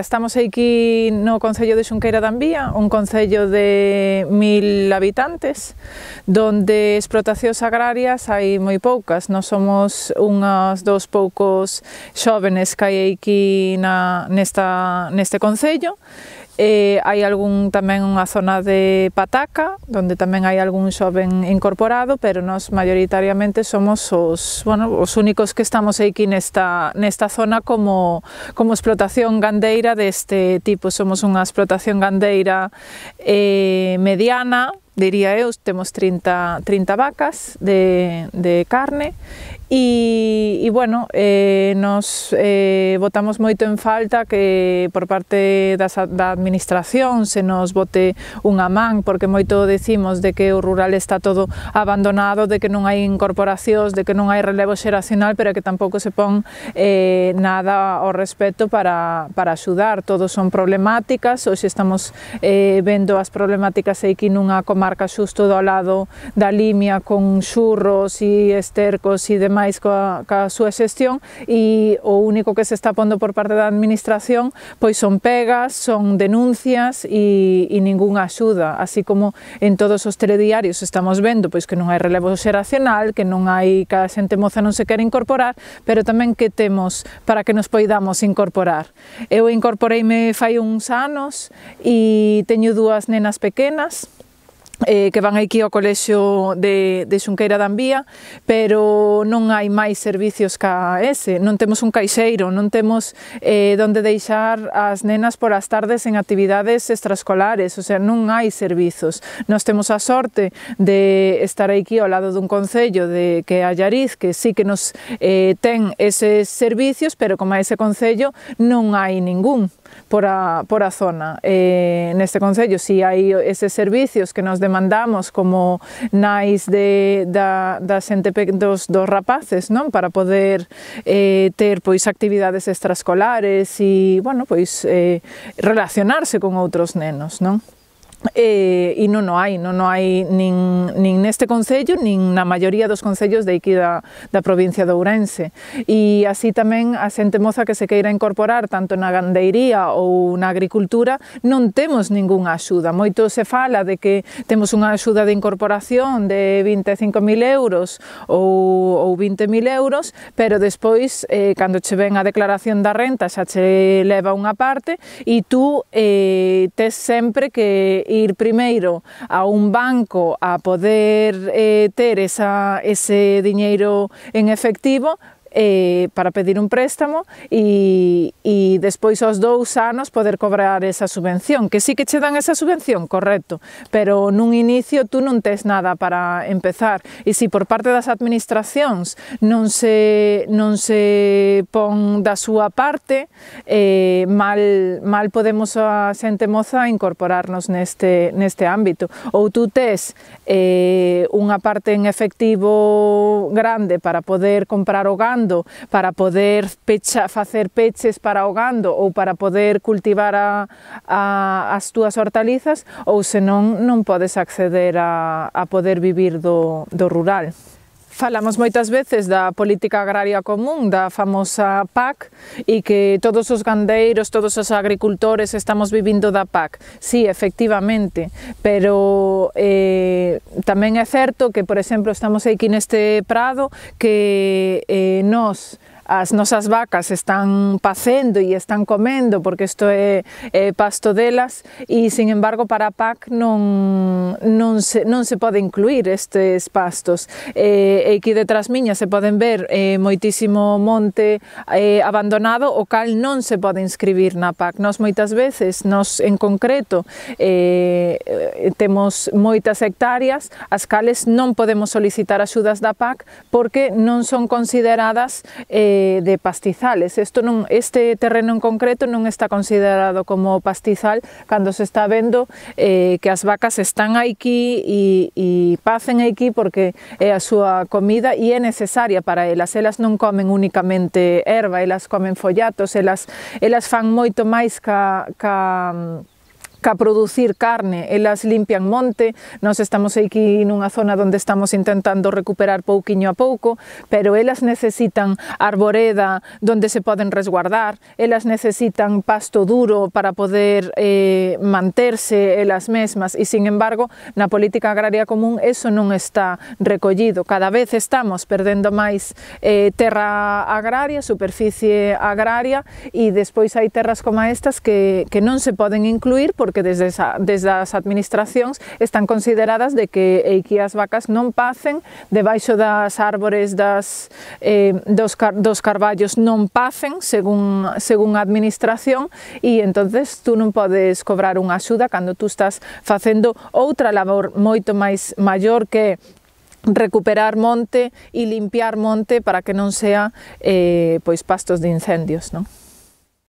Estamos aquí no Concello de Xunqueira da Ambía, un concello de mil habitantes, donde explotacións agrarias hai moi poucas. Nos somos unhas dos poucos xóvenes que hai aquí na, nesta, neste concello. Eh, hai algún tamén unha zona de pataca, donde tamén hai algún xoven incorporado, pero nós maioritariamente somos os, bueno, os únicos que estamos aquí nesta, nesta zona como, como explotación gandeira gandeira deste tipo. Somos unha explotación gandeira eh, mediana, diría eu, temos 30, 30 vacas de, de carne E, e bueno, eh, nos eh, votamos moito en falta que por parte das, da administración se nos vote unha man, porque moito decimos de que o rural está todo abandonado, de que non hai incorporacións, de que non hai relevo xeracional, pero que tampouco se pon eh, nada ao respecto para, para axudar. Todos son problemáticas, hoxe estamos eh, vendo as problemáticas aquí nunha comarca xusto do lado da Limia con xurros e estercos e demais máis coa, coa súa xestión e o único que se está pondo por parte da administración pois son pegas, son denuncias e, e ningunha axuda, así como en todos os telediarios estamos vendo pois que non hai relevo xeracional, que non hai que a xente moza non se quere incorporar, pero tamén que temos para que nos poidamos incorporar. Eu incorporeime fai uns anos e teño dúas nenas pequenas, eh, que van aquí ao colexio de, de Xunqueira da Ambía, pero non hai máis servicios ca ese, non temos un caixeiro, non temos eh, donde deixar as nenas por as tardes en actividades extraescolares, o sea, non hai servizos. Nós temos a sorte de estar aquí ao lado dun concello de que a Llariz, que sí que nos eh, ten eses servicios, pero como ese concello non hai ningún por a, por a zona. Eh, neste Concello, si hai eses servicios que nos demandamos como nais de, da, da xente dos, dos rapaces, non? Para poder eh, ter pois actividades extraescolares e, bueno, pois eh, relacionarse con outros nenos, non? e, eh, e non o hai, non o hai nin, nin neste Concello, nin na maioría dos Concellos de aquí da, da provincia de Ourense. E así tamén a xente moza que se queira incorporar tanto na gandeiría ou na agricultura non temos ningunha axuda. Moito se fala de que temos unha axuda de incorporación de 25.000 euros ou, ou 20.000 euros, pero despois, eh, cando che ven a declaración da renta, xa che leva unha parte e tú eh, tes sempre que ir primeiro a un banco a poder eh, ter esa, ese diñeiro en efectivo, eh, para pedir un préstamo e, e despois aos dous anos poder cobrar esa subvención, que sí que che dan esa subvención, correcto, pero nun inicio tú non tes nada para empezar e se por parte das administracións non se, non se pon da súa parte, eh, mal, mal podemos a xente moza incorporarnos neste, neste ámbito. Ou tú tes eh, unha parte en efectivo grande para poder comprar o gano gando para poder pecha, facer peches para o gando ou para poder cultivar a, a, as túas hortalizas ou senón non podes acceder a, a poder vivir do, do rural. Falamos moitas veces da política agraria común, da famosa PAC, e que todos os gandeiros, todos os agricultores estamos vivindo da PAC. Sí, efectivamente, pero eh, tamén é certo que, por exemplo, estamos aquí neste prado que eh, nós as nosas vacas están pacendo e están comendo porque isto é, é pasto delas e sin embargo para a PAC non, non, se, non se pode incluir estes pastos e, eh, e aquí detrás miña se poden ver eh, moitísimo monte eh, abandonado o cal non se pode inscribir na PAC nos moitas veces, nos en concreto eh, temos moitas hectáreas as cales non podemos solicitar axudas da PAC porque non son consideradas eh, de, pastizales. Esto non, este terreno en concreto non está considerado como pastizal cando se está vendo eh, que as vacas están aquí e, e pacen aquí porque é a súa comida e é necesaria para elas. Elas non comen únicamente erva, elas comen follatos, elas, elas fan moito máis ca, ca ca producir carne, elas limpian monte, nos estamos aquí nunha zona onde estamos intentando recuperar pouquiño a pouco, pero elas necesitan arboreda onde se poden resguardar, elas necesitan pasto duro para poder eh, manterse elas mesmas, e sin embargo, na política agraria común eso non está recollido. Cada vez estamos perdendo máis eh, terra agraria, superficie agraria, e despois hai terras como estas que, que non se poden incluir por porque desde, esa, desde as administracións están consideradas de que e as vacas non pacen debaixo das árbores das, eh, dos, car dos carballos non pacen según, según a administración e entonces tú non podes cobrar unha axuda cando tú estás facendo outra labor moito máis maior que recuperar monte e limpiar monte para que non sea eh, pois pastos de incendios, non?